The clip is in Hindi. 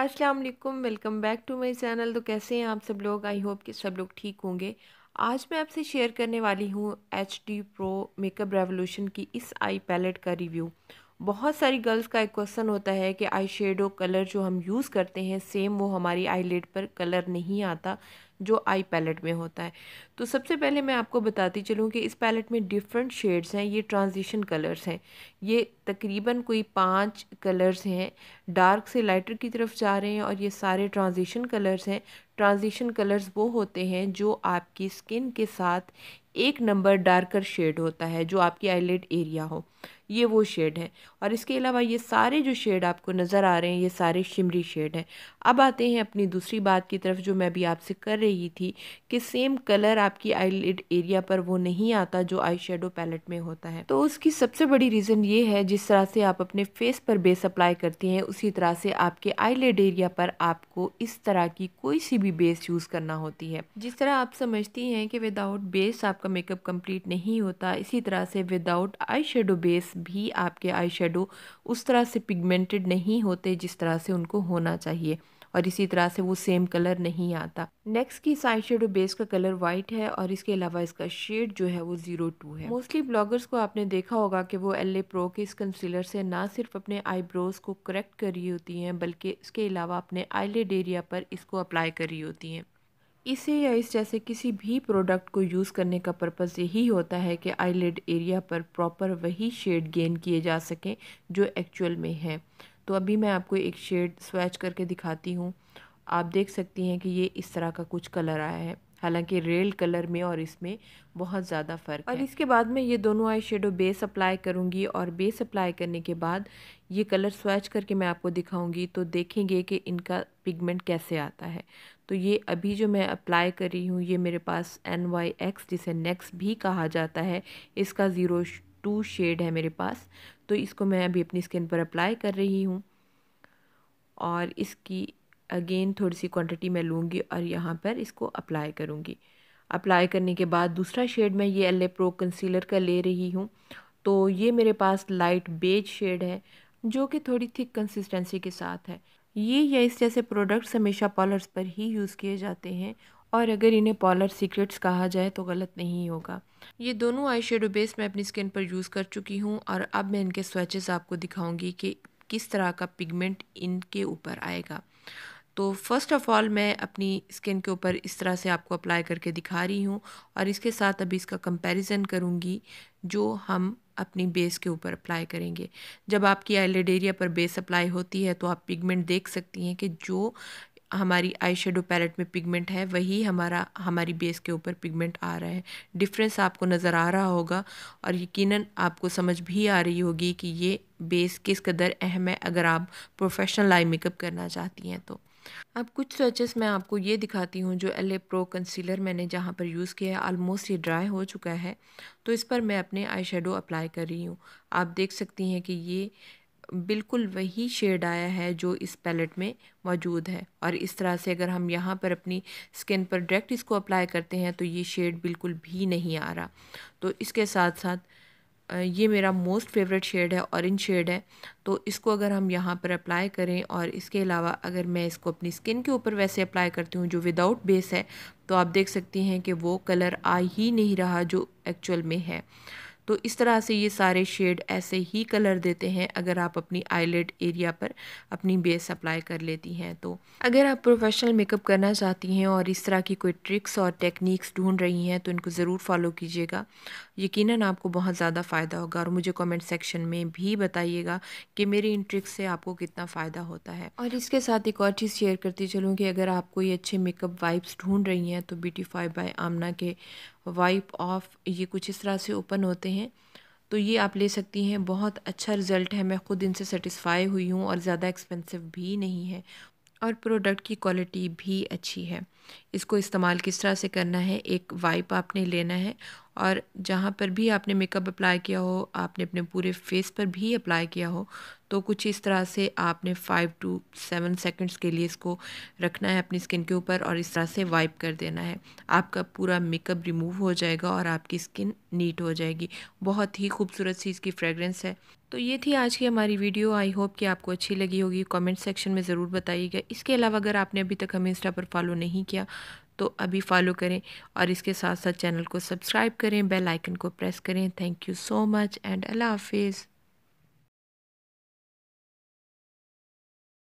अस्सलाम वालेकुम welcome back to my channel तो कैसे हैं आप सब लोग आई होप कि सब लोग ठीक होंगे आज मैं आपसे शेयर करने वाली हूँ H D pro makeup revolution की इस आई पैलेट का रिव्यू बहुत सारी गर्ल्स का एक क्वेश्चन होता है कि आई शेडो कलर जो हम यूज़ करते हैं सेम वो हमारी आई पर कलर नहीं आता जो आई पैलेट में होता है तो सबसे पहले मैं आपको बताती चलूँ कि इस पैलेट में डिफरेंट शेड्स हैं ये ट्रांजिशन कलर्स हैं ये तकरीबन कोई पांच कलर्स हैं डार्क से लाइटर की तरफ जा रहे हैं और ये सारे ट्रांजिशन कलर्स हैं ट्रांजिशन कलर्स वो होते हैं जो आपकी स्किन के साथ एक नंबर डार्कर शेड होता है जो आपकी आईलेट एरिया हो ये वो शेड है और इसके अलावा ये सारे जो शेड आपको नज़र आ रहे हैं ये सारे शिमरी शेड हैं अब आते हैं अपनी दूसरी बात की तरफ जो मैं अभी आपसे कर रही थी कि सेम कलर आपकी आई एरिया पर वो नहीं आता जो आई शेडो पैलेट में होता है तो उसकी सबसे बड़ी रीज़न ये है जिस तरह से आप अपने फेस पर बेस अप्लाई करती हैं उसी तरह से आपके आई एरिया पर आपको इस तरह की कोई सी भी बेस यूज़ करना होती है जिस तरह आप समझती हैं कि विदाउट बेस आपका मेकअप कम्प्लीट नहीं होता इसी तरह से विदाउट आई शेडो बेस भी आपके आई उस तरह से पिगमेंटेड नहीं होते जिस तरह से उनको होना चाहिए और इसी तरह से वो सेम कलर नहीं आता नेक्स्ट की आई शेडो बेस का कलर वाइट है और इसके अलावा इसका शेड जो है वो जीरो टू है मोस्टली ब्लॉगर्स को आपने देखा होगा कि वो एल ए प्रो के इस कंसीलर से ना सिर्फ अपने आईब्रोज को करेक्ट कर रही होती हैं बल्कि इसके अलावा अपने आईलेड एरिया पर इसको अप्लाई कर रही होती हैं इसे या इस जैसे किसी भी प्रोडक्ट को यूज़ करने का पर्पस यही होता है कि आईलेड एरिया पर प्रॉपर वही शेड गेन किए जा सकें जो एक्चुअल में है तो अभी मैं आपको एक शेड स्वैच करके दिखाती हूँ आप देख सकती हैं कि ये इस तरह का कुछ कलर आया है हालांकि रेल कलर में और इसमें बहुत ज़्यादा फ़र्क और इसके बाद मैं ये दोनों आई शेडो बेस अप्लाई करूँगी और बेस अप्लाई करने के बाद ये कलर स्वैच करके मैं आपको दिखाऊंगी तो देखेंगे कि इनका पिगमेंट कैसे आता है तो ये अभी जो मैं अप्लाई कर रही हूँ ये मेरे पास एन वाई एक्स जिसे नेक्स भी कहा जाता है इसका ज़ीरो टू शेड है मेरे पास तो इसको मैं अभी अपनी स्किन पर अप्लाई कर रही हूँ और इसकी अगेन थोड़ी सी क्वांटिटी मैं लूँगी और यहाँ पर इसको अप्लाई करूँगी अप्लाई करने के बाद दूसरा शेड मैं ये एल प्रो कंसीलर का ले रही हूँ तो ये मेरे पास लाइट बेज शेड है जो कि थोड़ी थिक कंसिस्टेंसी के साथ है ये या इस जैसे प्रोडक्ट्स हमेशा पॉलर्स पर ही यूज़ किए जाते हैं और अगर इन्हें पॉलर सीक्रेट्स कहा जाए तो गलत नहीं होगा ये दोनों आई शेडो बेस मैं अपनी स्किन पर यूज़ कर चुकी हूँ और अब मैं इनके स्वेचेस आपको दिखाऊंगी कि किस तरह का पिगमेंट इनके ऊपर आएगा तो फ़र्स्ट ऑफ़ ऑल मैं अपनी स्किन के ऊपर इस तरह से आपको अप्लाई करके दिखा रही हूँ और इसके साथ अभी इसका कंपैरिजन करूँगी जो हम अपनी बेस के ऊपर अप्लाई करेंगे जब आपकी आईलेड एरिया पर बेस अप्लाई होती है तो आप पिगमेंट देख सकती हैं कि जो हमारी आई शेडो पैलेट में पिगमेंट है वही हमारा हमारी बेस के ऊपर पिगमेंट आ रहा है डिफरेंस आपको नज़र आ रहा होगा और यकीनन आपको समझ भी आ रही होगी कि ये बेस किस कदर अहम है अगर आप प्रोफेशनल आई मेकअप करना चाहती हैं तो अब कुछ स्वेचेस मैं आपको ये दिखाती हूँ जो एल प्रो कंसीलर मैंने जहाँ पर यूज़ किया है आलमोस्ट ये ड्राई हो चुका है तो इस पर मैं अपने आई शेडो अप्लाई कर रही हूँ आप देख सकती हैं कि ये बिल्कुल वही शेड आया है जो इस पैलेट में मौजूद है और इस तरह से अगर हम यहाँ पर अपनी स्किन पर डायरेक्ट इसको अप्लाई करते हैं तो ये शेड बिल्कुल भी नहीं आ रहा तो इसके साथ साथ ये मेरा मोस्ट फेवरेट शेड है ऑरेंज शेड है तो इसको अगर हम यहाँ पर अप्लाई करें और इसके अलावा अगर मैं इसको अपनी स्किन के ऊपर वैसे अप्लाई करती हूँ जो विदाउट बेस है तो आप देख सकती हैं कि वो कलर आ ही नहीं रहा जो एक्चुअल में है तो इस तरह से ये सारे शेड ऐसे ही कलर देते हैं अगर आप अपनी आईलेट एरिया पर अपनी बेस अप्लाई कर लेती हैं तो अगर आप प्रोफेशनल मेकअप करना चाहती हैं और इस तरह की कोई ट्रिक्स और टेक्निक्स ढूंढ रही हैं तो इनको ज़रूर फॉलो कीजिएगा यकीनन आपको बहुत ज़्यादा फ़ायदा होगा और मुझे कमेंट सेक्शन में भी बताइएगा कि मेरी इन ट्रिक्स से आपको कितना फ़ायदा होता है और इसके साथ एक और चीज़ शेयर करती चलूँ कि अगर आप कोई अच्छे मेकअप वाइब्स ढूंढ रही हैं तो ब्यूटीफाई बाय आमना के वाइप ऑफ ये कुछ इस तरह से ओपन होते हैं तो ये आप ले सकती हैं बहुत अच्छा रिज़ल्ट है मैं ख़ुद इनसे सेटिस्फाई हुई हूँ और ज़्यादा एक्सपेंसिव भी नहीं है और प्रोडक्ट की क्वालिटी भी अच्छी है इसको इस्तेमाल किस तरह से करना है एक वाइप आपने लेना है और जहाँ पर भी आपने मेकअप अप्लाई किया हो आपने अपने पूरे फेस पर भी अप्लाई किया हो तो कुछ इस तरह से आपने फ़ाइव टू सेवन सेकंड्स के लिए इसको रखना है अपनी स्किन के ऊपर और इस तरह से वाइप कर देना है आपका पूरा मेकअप रिमूव हो जाएगा और आपकी स्किन नीट हो जाएगी बहुत ही खूबसूरत सी इसकी फ्रेगरेंस है तो ये थी आज की हमारी वीडियो आई होप कि आपको अच्छी लगी होगी कमेंट सेक्शन में ज़रूर बताइएगा इसके अलावा अगर आपने अभी तक हमें इंस्टा पर फॉलो नहीं किया तो अभी फॉलो करें और इसके साथ साथ चैनल को सब्सक्राइब करें बेल आइकन को प्रेस करें thank you so much and अल्लाह हाफिज़